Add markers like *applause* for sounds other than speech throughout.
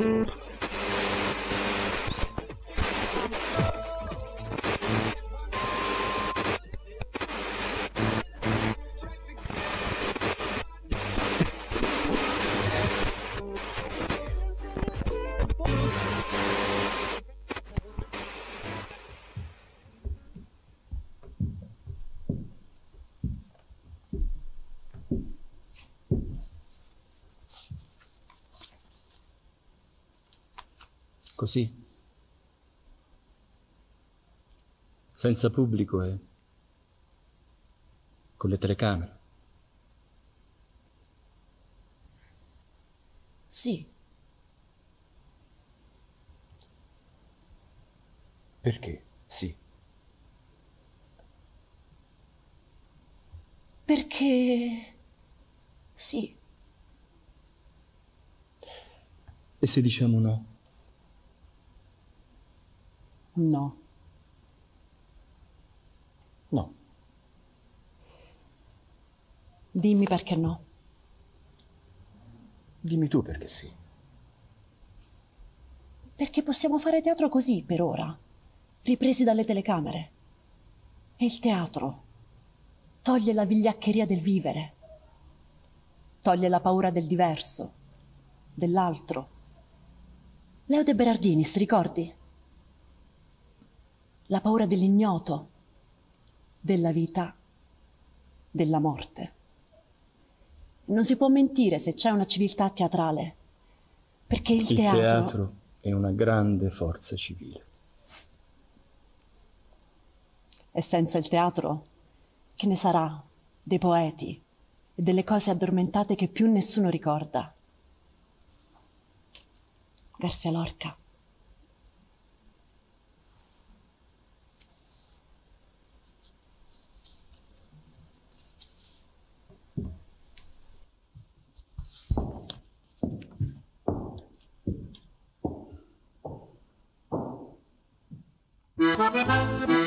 mm così, senza pubblico e con le telecamere. Sì. Perché sì? Perché sì. E se diciamo no? No. No. Dimmi perché no. Dimmi tu perché sì. Perché possiamo fare teatro così per ora, ripresi dalle telecamere. E il teatro toglie la vigliaccheria del vivere, toglie la paura del diverso, dell'altro. Leo De Berardini, si ricordi? la paura dell'ignoto, della vita, della morte. Non si può mentire se c'è una civiltà teatrale, perché il, il teatro... teatro è una grande forza civile. E senza il teatro, che ne sarà dei poeti e delle cose addormentate che più nessuno ricorda? Garcia Lorca. Thank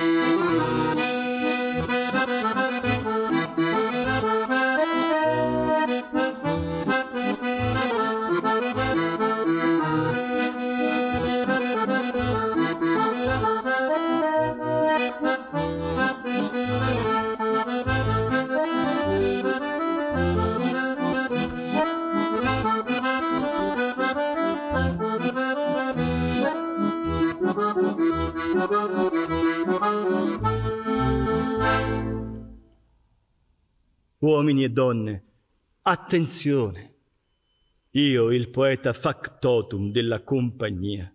uomini e donne, attenzione! Io, il poeta factotum della compagnia,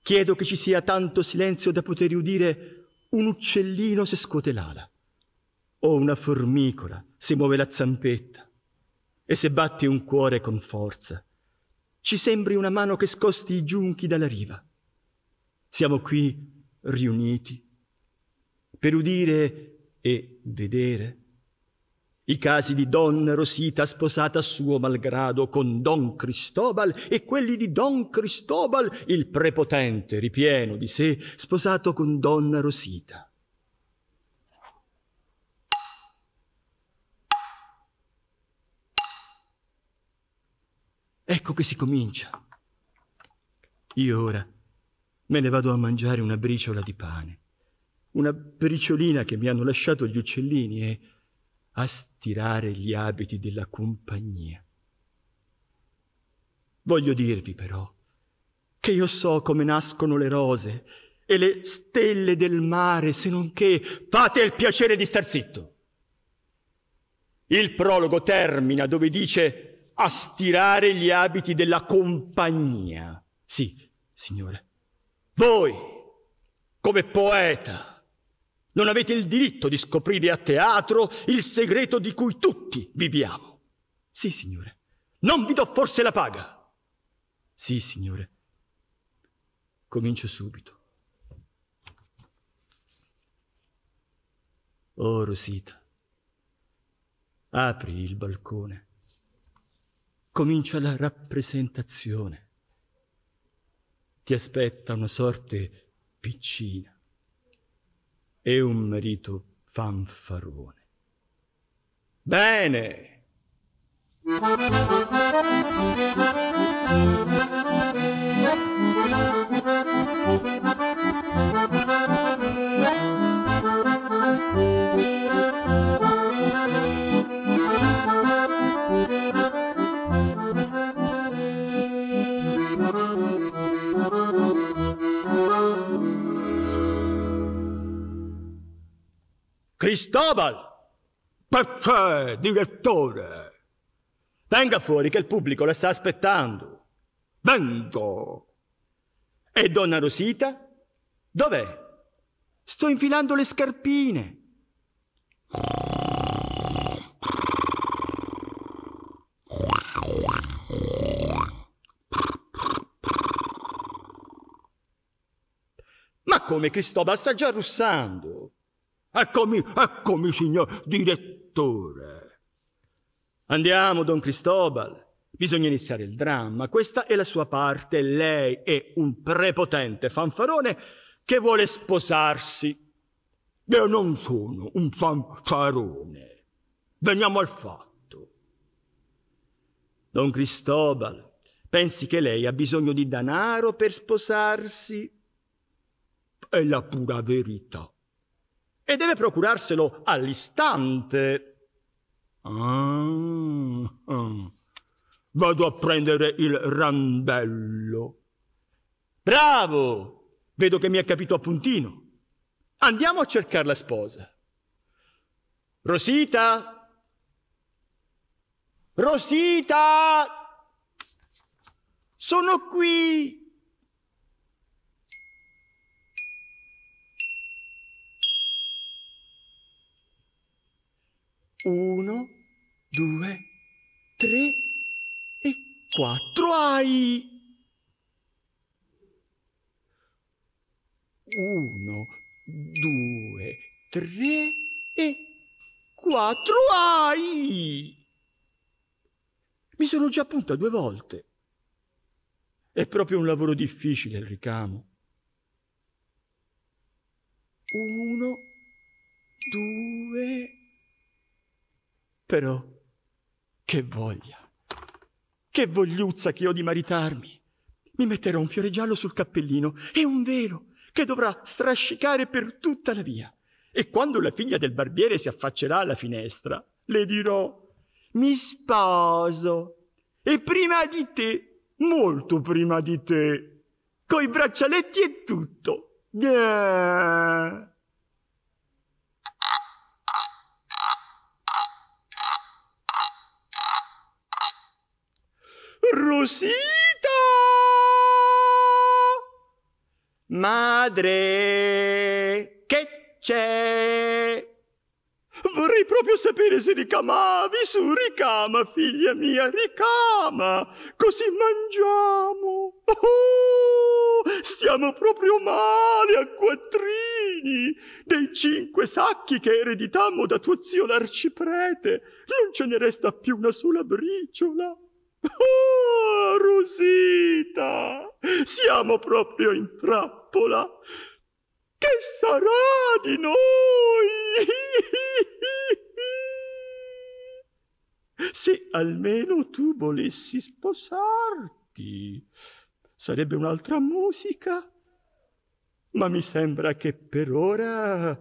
chiedo che ci sia tanto silenzio da poter udire un uccellino se scuote l'ala, o una formicola se muove la zampetta, e se batti un cuore con forza, ci sembri una mano che scosti i giunchi dalla riva. Siamo qui riuniti per udire e vedere i casi di Donna Rosita sposata a suo malgrado con Don Cristobal e quelli di Don Cristobal, il prepotente, ripieno di sé, sposato con Donna Rosita. Ecco che si comincia. Io ora me ne vado a mangiare una briciola di pane, una briciolina che mi hanno lasciato gli uccellini e a stirare gli abiti della compagnia. Voglio dirvi però che io so come nascono le rose e le stelle del mare, se non che fate il piacere di star zitto. Il prologo termina dove dice a stirare gli abiti della compagnia. Sì, signore. Voi, come poeta, non avete il diritto di scoprire a teatro il segreto di cui tutti viviamo. Sì, signore. Non vi do forse la paga. Sì, signore. Comincio subito. Oh, Rosita, apri il balcone. Comincia la rappresentazione. Ti aspetta una sorte piccina e un marito fanfarone. Bene! Thank you. Cristobal! Perché, direttore? Venga fuori che il pubblico la sta aspettando. Vengo! E donna Rosita? Dov'è? Sto infilando le scarpine. Ma come Cristobal sta già russando? Eccomi, eccomi, signor direttore. Andiamo, don Cristobal. Bisogna iniziare il dramma. Questa è la sua parte. Lei è un prepotente fanfarone che vuole sposarsi. Io non sono un fanfarone. Veniamo al fatto. Don Cristobal, pensi che lei ha bisogno di danaro per sposarsi? È la pura verità e deve procurarselo all'istante. Ah, ah. Vado a prendere il randello. Bravo! Vedo che mi ha capito a puntino. Andiamo a cercare la sposa. Rosita! Rosita! Sono qui! Uno, due, tre e quattro. Ai! Uno, due, tre e quattro. Ai! Mi sono già punta due volte. È proprio un lavoro difficile il ricamo. Uno, due, però, che voglia, che vogliuzza che ho di maritarmi. Mi metterò un fiore giallo sul cappellino e un velo che dovrà strascicare per tutta la via. E quando la figlia del barbiere si affaccerà alla finestra, le dirò, mi sposo. E prima di te, molto prima di te, coi braccialetti e tutto. Yeah. Rosita! Madre, che c'è? Vorrei proprio sapere se ricamavi su, ricama, figlia mia, ricama, così mangiamo. Oh, stiamo proprio male a quattrini. Dei cinque sacchi che ereditammo da tuo zio l'arciprete, non ce ne resta più una sola briciola. Oh, Rosita, siamo proprio in trappola. Che sarà di noi? *laughs* Se almeno tu volessi sposarti, sarebbe un'altra musica. Ma mi sembra che per ora...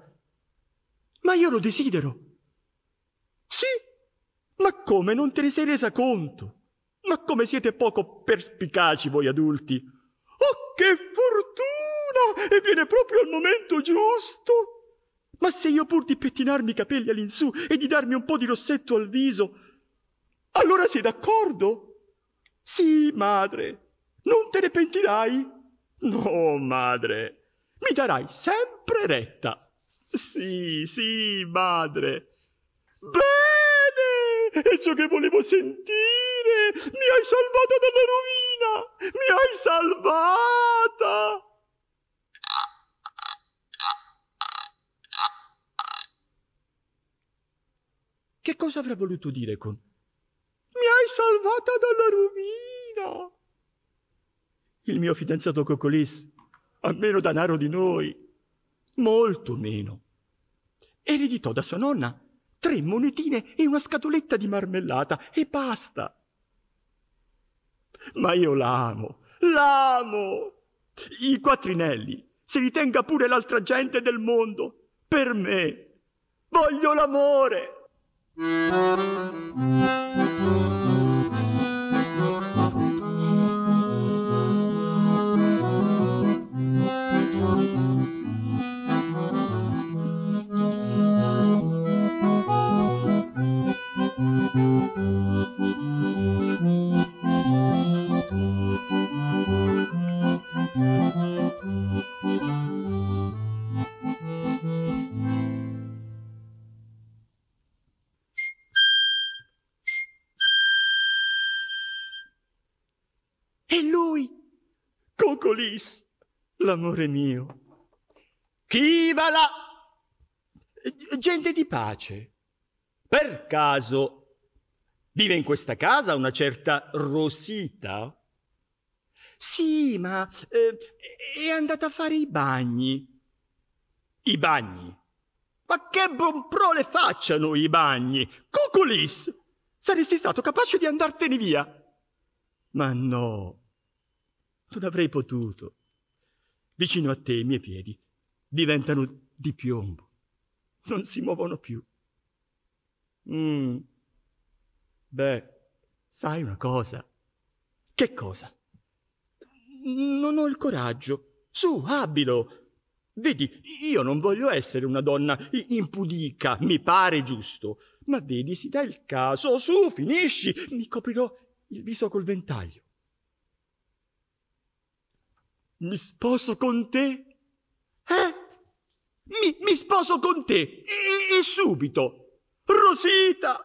Ma io lo desidero. Sì, ma come non te ne sei resa conto? come siete poco perspicaci voi adulti! Oh, che fortuna! E viene proprio al momento giusto! Ma se io pur di pettinarmi i capelli all'insù e di darmi un po' di rossetto al viso, allora sei d'accordo? Sì, madre, non te ne pentirai? No, madre, mi darai sempre retta. Sì, sì, madre. Bene! È ciò che volevo sentire. Mi hai salvato dalla rovina! Mi hai salvata! Che cosa avrà voluto dire con Mi hai salvata dalla rovina! Il mio fidanzato Cocolis ha meno danaro di noi, molto meno. Ereditò da sua nonna tre monetine e una scatoletta di marmellata e basta. Ma io l'amo, l'amo! I quattrinelli, se li tenga pure l'altra gente del mondo, per me. Voglio l'amore! Loris, l'amore mio. Viva la gente di pace. Per caso vive in questa casa una certa Rosita? Sì, ma eh, è andata a fare i bagni. I bagni? Ma che buon prole facciano i bagni! Cuculis! Saresti stato capace di andartene via! Ma no, non avrei potuto. Vicino a te i miei piedi diventano di piombo. Non si muovono più. Mm. Beh, sai una cosa. Che cosa? Non ho il coraggio. Su, abilo. Vedi, io non voglio essere una donna impudica, mi pare giusto. Ma vedi, si dà il caso. Su, finisci. Mi coprirò il viso col ventaglio. Mi sposo con te? Eh? Mi, mi sposo con te e, e subito! Rosita!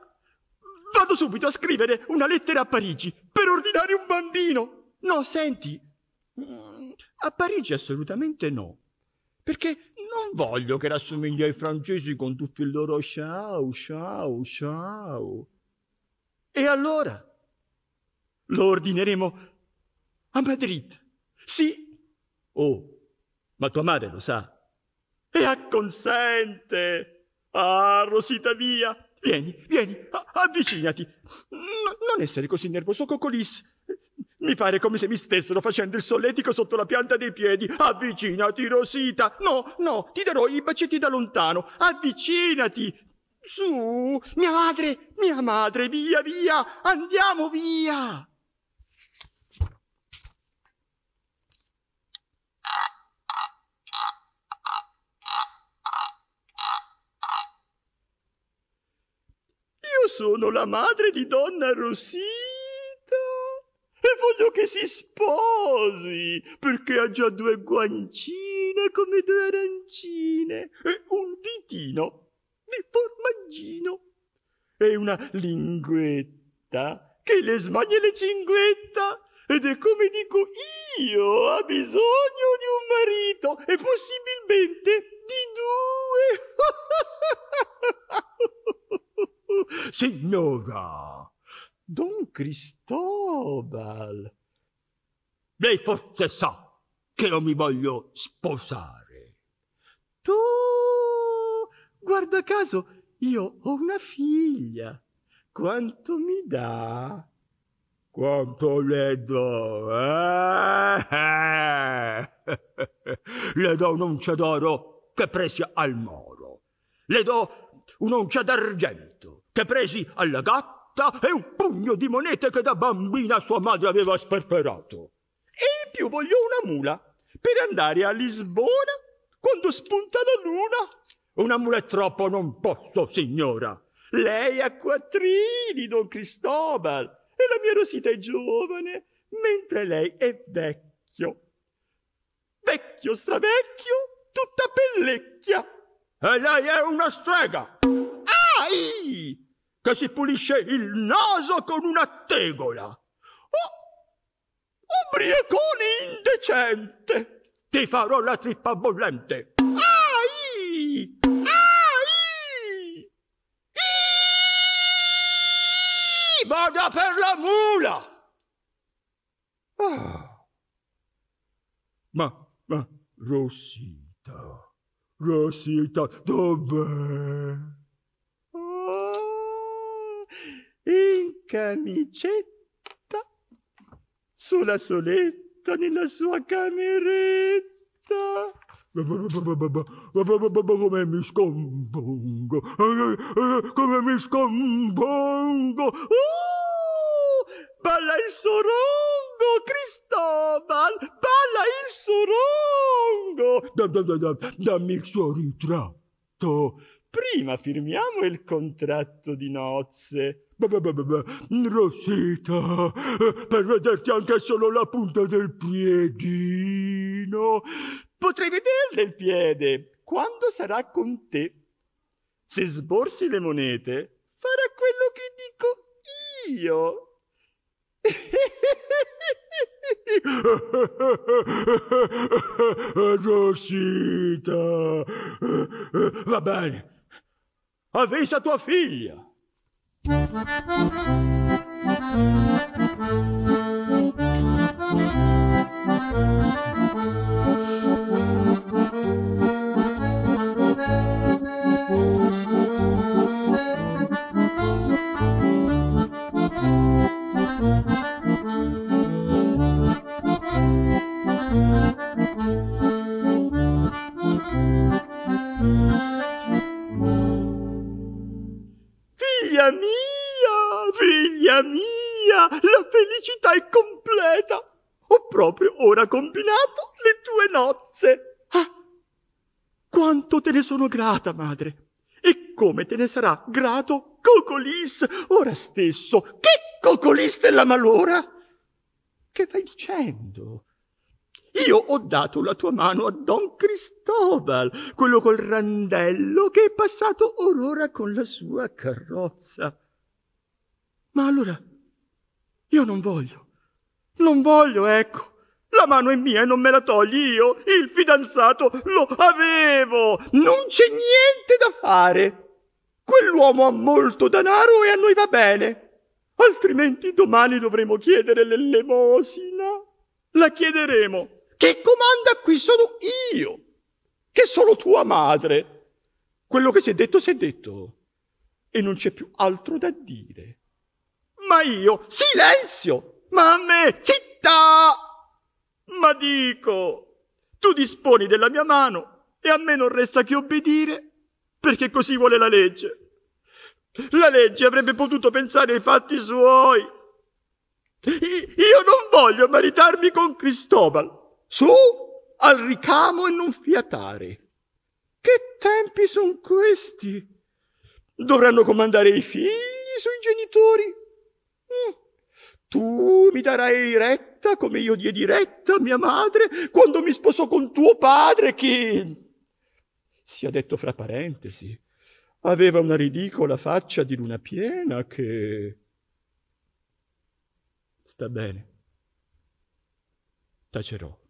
Vado subito a scrivere una lettera a Parigi per ordinare un bambino! No, senti, mm, a Parigi assolutamente no, perché non voglio che rassomigli ai francesi con tutto il loro ciao, ciao, ciao. E allora? Lo ordineremo a Madrid. Sì, Oh, ma tua madre lo sa. E acconsente. Ah, Rosita mia, vieni, vieni, avvicinati. N- non essere così nervoso, Cocolis. Mi pare come se mi stessero facendo il solletico sotto la pianta dei piedi. Avvicinati, Rosita. No, no, ti darò i bacetti da lontano. Avvicinati. Su, mia madre, mia madre, via, via, andiamo via. Io sono la madre di donna Rosita e voglio che si sposi perché ha già due guancine come due arancine e un ditino di formaggino e una linguetta che le smaglia le cinguetta ed è come dico io ha bisogno di un marito e possibilmente di due *laughs* Signora, Don Cristobal, lei forse sa che io mi voglio sposare. Tu, guarda caso, io ho una figlia. Quanto mi dà? Quanto le do? Eh? le do un'oncia d'oro che presi al moro. Le do un'oncia d'argento che presi alla gatta e un pugno di monete che da bambina sua madre aveva sperperato. E in più voglio una mula per andare a Lisbona quando spunta la luna. Una mula è troppo, non posso, signora. Lei ha quattrini, don Cristobal, e la mia Rosita è giovane, mentre lei è vecchio. Vecchio, stravecchio, tutta pellecchia. E lei è una strega, che si pulisce il naso con una tegola. Oh, ubriacone indecente, ti farò la trippa bollente. Ai! Ai! Iii! Vada per la mula! Ah. Ma, ma, Rosita, Rosita, dov'è? in camicetta sulla soletta nella sua cameretta come mi scompongo come mi scompongo oh, balla il sorongo Cristobal balla il sorongo dammi il suo ritratto prima firmiamo il contratto di nozze Rosita, per vederti anche solo la punta del piedino. Potrei vederle il piede quando sarà con te. Se sborsi le monete, farà quello che dico io. *laughs* Rosita, va bene, avvisa tua figlia. Thank you. figlia mia, figlia mia, la felicità è completa. Ho proprio ora combinato le tue nozze. Ah, quanto te ne sono grata, madre. E come te ne sarà grato Cocolis ora stesso. Che Cocolis della malora? Che vai dicendo? Io ho dato la tua mano a Don Cristobal, quello col randello, che è passato orora con la sua carrozza. Ma allora, io non voglio, non voglio, ecco. La mano è mia e non me la togli io, il fidanzato lo avevo. Non c'è niente da fare. Quell'uomo ha molto denaro e a noi va bene. Altrimenti domani dovremo chiedere l'elemosina. La chiederemo chi comanda qui sono io, che sono tua madre. Quello che si è detto si è detto e non c'è più altro da dire. Ma io, silenzio! Ma a me, zitta! Ma dico, tu disponi della mia mano e a me non resta che obbedire perché così vuole la legge. La legge avrebbe potuto pensare ai fatti suoi. Io non voglio maritarmi con Cristobal. Su al ricamo e non fiatare. Che tempi son questi? Dovranno comandare i figli sui genitori? Mm. Tu mi darai retta come io diedi retta a mia madre quando mi sposò con tuo padre che, sia detto fra parentesi, aveva una ridicola faccia di luna piena che... Sta bene. Tacerò.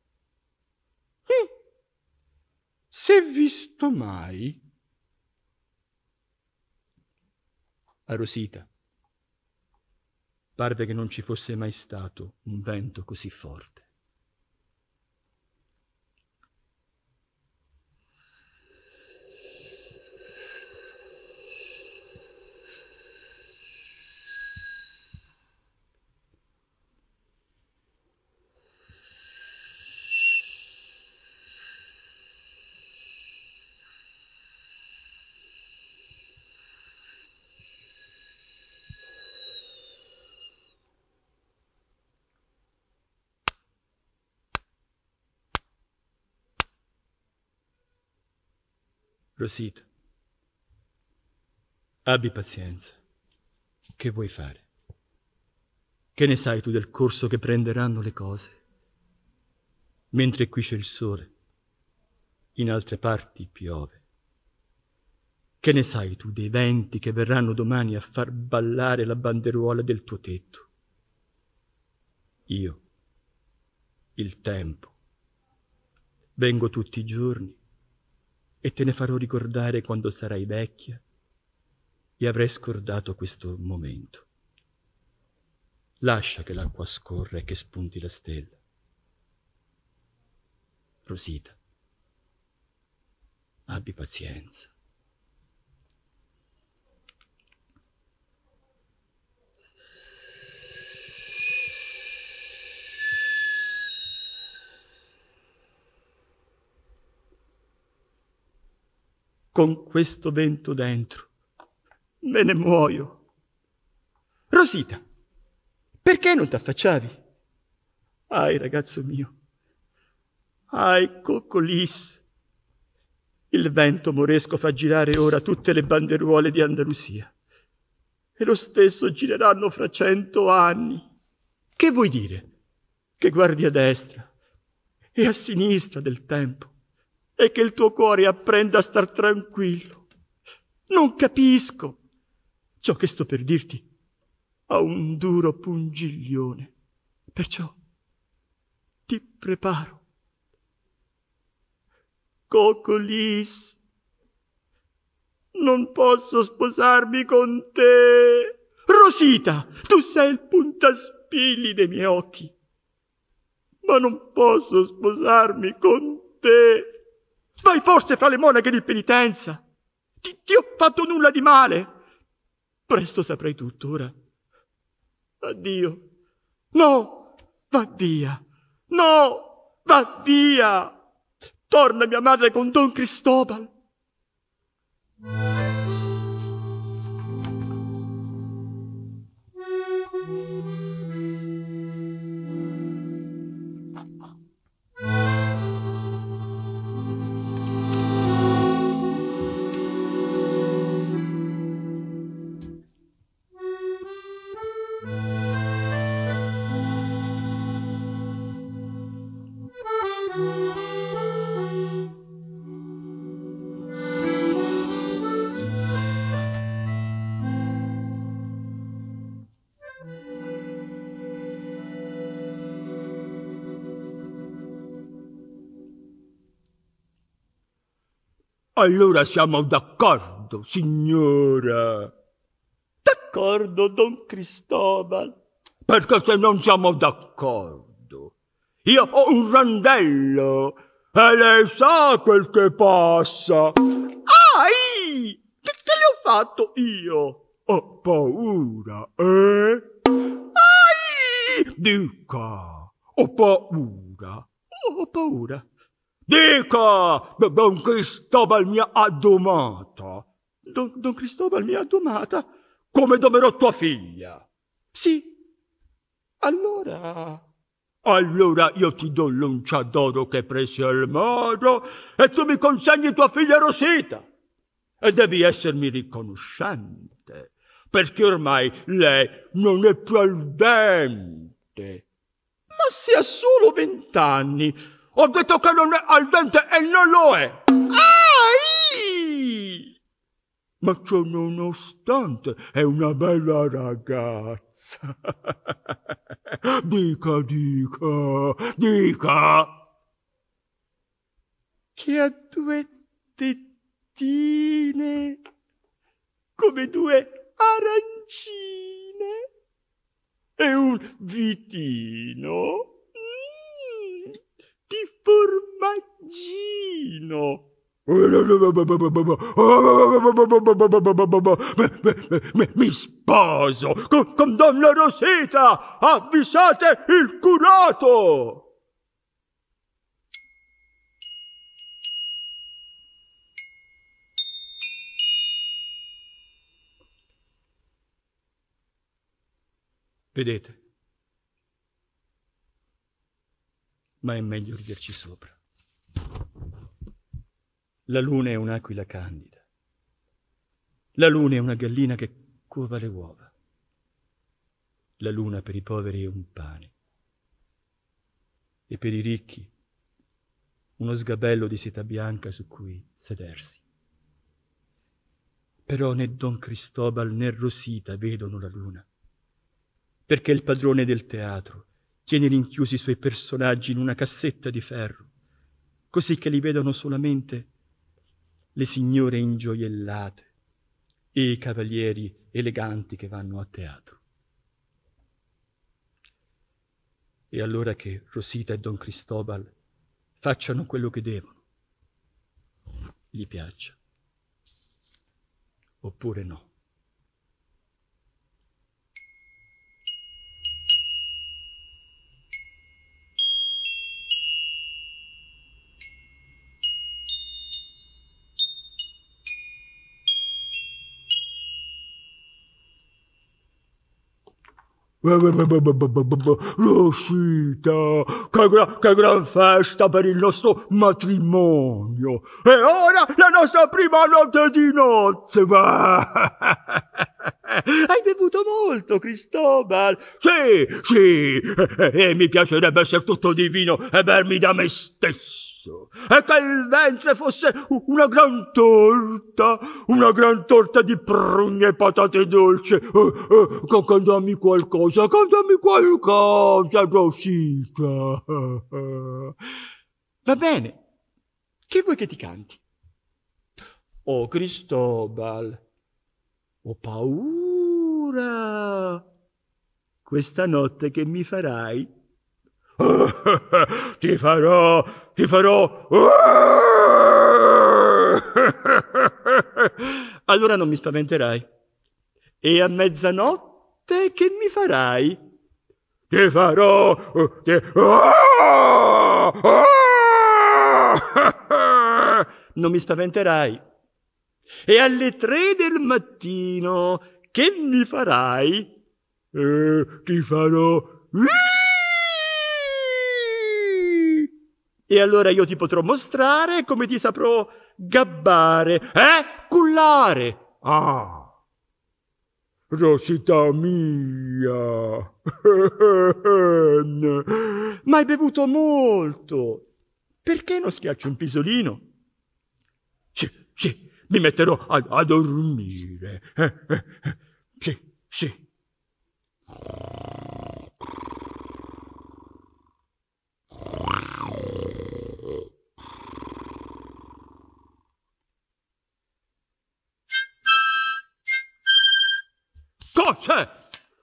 s'è visto mai? Arrosita. Parve che non ci fosse mai stato un vento così forte. Lo sito. Abbi pazienza. Che vuoi fare? Che ne sai tu del corso che prenderanno le cose? Mentre qui c'è il sole, in altre parti piove. Che ne sai tu dei venti che verranno domani a far ballare la banderuola del tuo tetto? Io, il tempo, vengo tutti i giorni e te ne farò ricordare quando sarai vecchia e avrai scordato questo momento. Lascia che l'acqua scorra e che spunti la stella. Rosita, abbi pazienza. con questo vento dentro. Me ne muoio. Rosita, perché non t'affacciavi? Ai, ragazzo mio. Ai, coccolis. Il vento moresco fa girare ora tutte le banderuole di Andalusia. E lo stesso gireranno fra cento anni. Che vuoi dire? Che guardi a destra e a sinistra del tempo e che il tuo cuore apprenda a star tranquillo. Non capisco ciò che sto per dirti. Ha un duro pungiglione. Perciò ti preparo. Cocolis, non posso sposarmi con te. Rosita, tu sei il puntaspilli dei miei occhi, ma non posso sposarmi con te. Vai forse fra le monache di penitenza. Ti, ti ho fatto nulla di male. Presto saprei tutto ora. Addio. No, va via. No, va via. Torna mia madre con Don Cristobal. Thank you. Allora siamo d'accordo, signora. D'accordo, don Cristobal. Perché se non siamo d'accordo, io ho un randello e lei sa quel che passa. Ai! Che, che le ho fatto io? Ho paura, eh? Ai! Dica, ho paura. Oh, ho paura. Dica, don Cristobal mi ha domata. Don, don Cristobal mi ha domata come domerò tua figlia. Sì. Allora... Allora io ti do l'uncia d'oro che presi al moro e tu mi consegni tua figlia Rosita. E devi essermi riconoscente, perché ormai lei non è più al dente. Ma se ha solo vent'anni, ho detto che non è al dente e non lo è! Ai! Ma ciò nonostante è una bella ragazza. *laughs* dica, dica, dica! Che ha due tettine come due arancine e un vitino formaggino. Mi sposo con, con donna Rosita! Avvisate il curato! Vedete, ma è meglio riderci sopra. La luna è un'aquila candida. La luna è una gallina che cova le uova. La luna per i poveri è un pane. E per i ricchi uno sgabello di seta bianca su cui sedersi. Però né Don Cristobal né Rosita vedono la luna, perché il padrone del teatro tiene rinchiusi i suoi personaggi in una cassetta di ferro, così che li vedono solamente le signore ingioiellate e i cavalieri eleganti che vanno a teatro. E allora che Rosita e Don Cristobal facciano quello che devono, gli piaccia, oppure no. Rosita, che, gra- che gran festa per il nostro matrimonio! E ora la nostra prima notte di nozze! Hai bevuto molto, Cristobal? Sì, sì, e, e, e mi piacerebbe essere tutto divino e bermi da me stesso! rosso e che il ventre fosse una gran torta, una gran torta di prugne e patate dolci. Eh, eh, cantami qualcosa, cantami qualcosa, rossita. Eh, eh. Va bene, che vuoi che ti canti? Oh Cristobal, ho paura questa notte che mi farai *laughs* ti farò, ti farò. *laughs* allora non mi spaventerai. E a mezzanotte che mi farai? Ti farò. Ti... *laughs* non mi spaventerai. E alle tre del mattino che mi farai? Eh, ti farò. E allora io ti potrò mostrare come ti saprò gabbare, eh? Cullare. Ah! Rosita mia! *laughs* Ma hai bevuto molto! Perché non schiacci un pisolino? Sì, sì, mi metterò a, a dormire. Eh, eh, eh. sì, sì. c'è!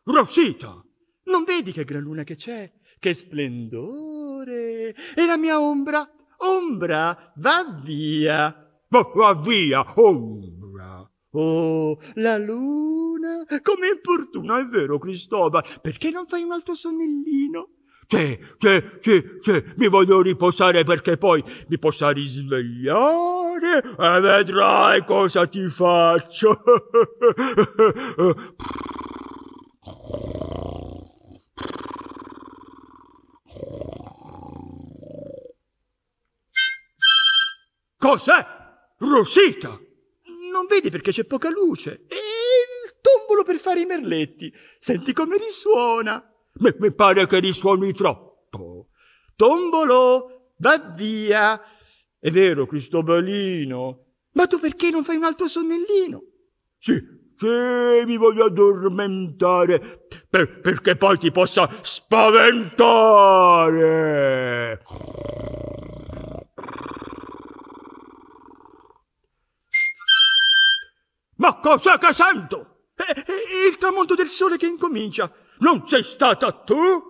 Rosita! Non vedi che gran luna che c'è? Che splendore! E la mia ombra? Ombra, va via! Va, va via, ombra! Oh, la luna! Com'è opportuna, è vero, Cristoba? Perché non fai un altro sonnellino? Sì, sì, sì, sì, mi voglio riposare perché poi mi possa risvegliare e vedrai cosa ti faccio. *laughs* Cos'è? Rosita! Non vedi perché c'è poca luce? E il tombolo per fare i merletti. Senti come risuona. Mi, mi pare che risuoni troppo. Tombolo, va via. È vero, Cristobalino. Ma tu perché non fai un altro sonnellino? Sì, sì, mi voglio addormentare per, perché poi ti possa spaventare. Ma cosa che sento? È, eh, è eh, il tramonto del sole che incomincia. Non sei stata tu?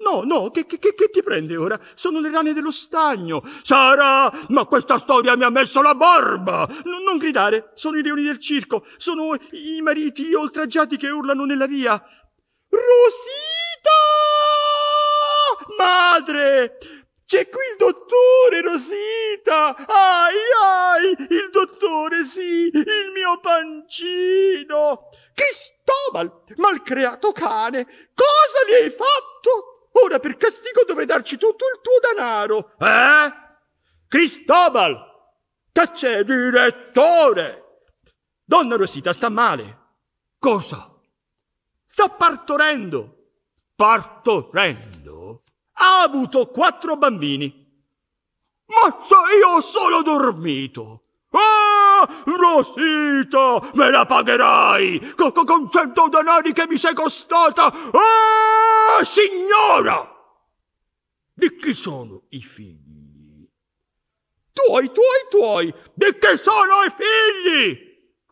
No, no, che, che, che ti prende ora? Sono le rane dello stagno. Sara, ma questa storia mi ha messo la barba! N- non gridare, sono i leoni del circo, sono i mariti oltraggiati che urlano nella via. Rosita! Madre! C'è qui il dottore, Rosita! Ai, ai! Il dottore, sì! Il mio pancino! Cristobal, malcreato cane! Cosa gli hai fatto? Ora per castigo dovrei darci tutto il tuo danaro. Eh? Cristobal! Che c'è, direttore? Donna Rosita sta male. Cosa? Sta partorendo. Partorendo? Ha avuto quattro bambini. Ma se io ho solo dormito! Rosita, me la pagherai con, con cento denari che mi sei costata. Ah, signora! Di chi sono i figli? Tuoi, tuoi, tuoi! Di chi sono i figli?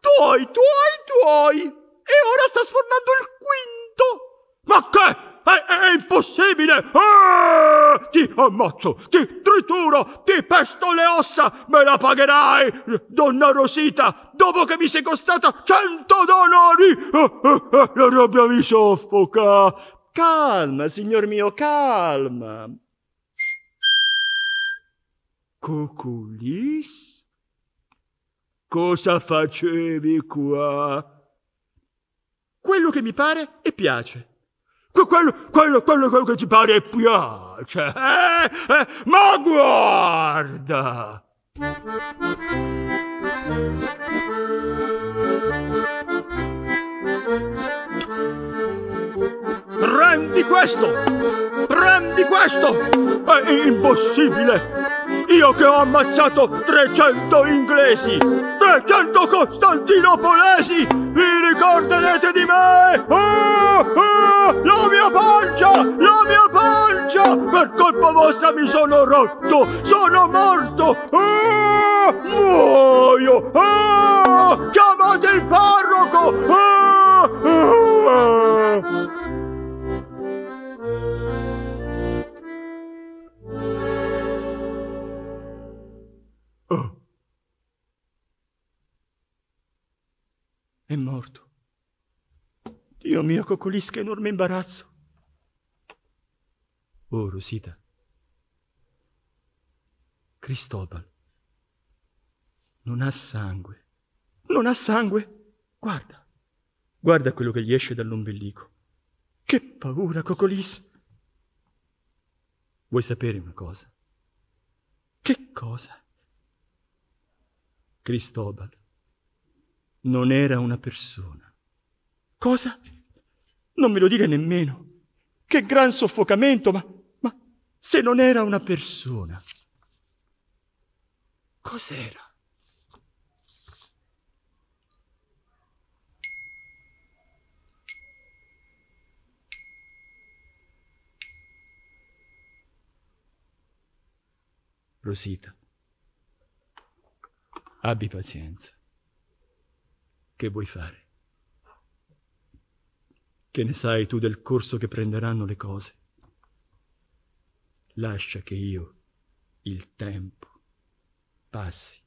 Tuoi, tuoi, tuoi! E ora sta sfornando il quinto! Ma che è, è impossibile! Ah! Ti ammazzo, ti trituro, ti pesto le ossa! Me la pagherai, donna Rosita, dopo che mi sei costata cento donori! Ah, ah, ah, la rabbia mi soffoca! Calma, signor mio, calma! Coculis? Cosa facevi qua? Quello che mi pare e piace. Quello, quello, quello, quello che ti pare e piace, eh? Eh? ma guarda! Prendi questo! Prendi questo! È impossibile! Io che ho ammazzato 300 inglesi! 300 costantinopolesi! Vi ricorderete di me? Oh, oh, la mia pancia! La mia pancia! Per colpa vostra mi sono rotto! Sono morto! Oh, muoio! Oh, chiamate il parroco! Oh, oh. è morto. Dio mio, cocolisca enorme imbarazzo. Oh, Rosita. Cristobal non ha sangue. Non ha sangue? Guarda. Guarda quello che gli esce dall'ombelico. Che paura, Cocolis. Vuoi sapere una cosa? Che cosa? Cristobal non era una persona. Cosa? Non me lo dire nemmeno. Che gran soffocamento, ma, ma se non era una persona. Cos'era? Rosita, abbi pazienza. Che vuoi fare? Che ne sai tu del corso che prenderanno le cose? Lascia che io, il tempo, passi,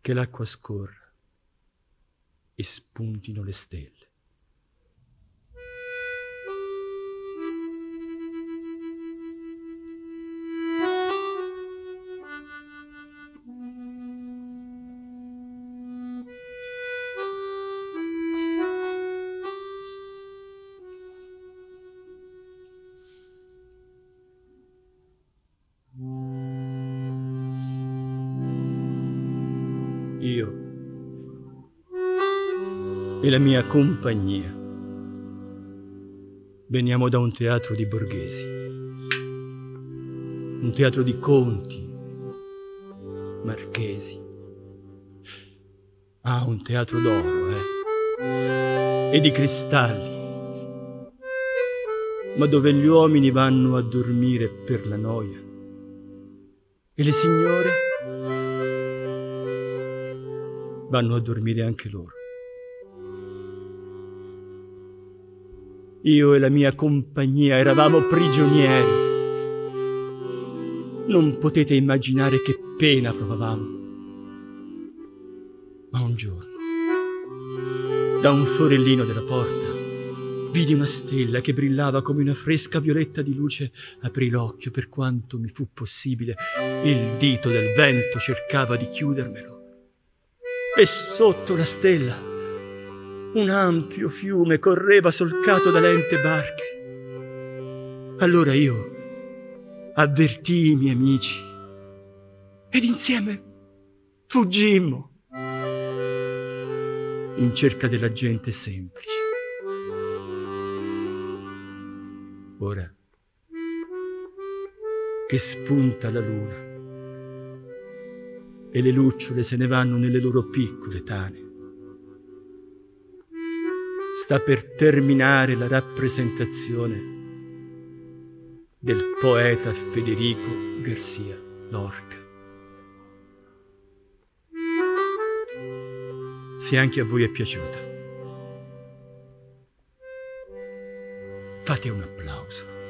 che l'acqua scorra e spuntino le stelle. e la mia compagnia. Veniamo da un teatro di borghesi, un teatro di conti, marchesi. Ah, un teatro d'oro, eh? E di cristalli. Ma dove gli uomini vanno a dormire per la noia. E le signore vanno a dormire anche loro. Io e la mia compagnia eravamo prigionieri. Non potete immaginare che pena provavamo. Ma un giorno, da un forellino della porta, vidi una stella che brillava come una fresca violetta di luce. Aprì l'occhio per quanto mi fu possibile. Il dito del vento cercava di chiudermelo. E sotto la stella un ampio fiume correva solcato da lente barche. Allora io avvertii i miei amici ed insieme fuggimmo in cerca della gente semplice. Ora che spunta la luna e le lucciole se ne vanno nelle loro piccole tane sta per terminare la rappresentazione del poeta Federico Garcia Lorca. Se anche a voi è piaciuta, fate un applauso.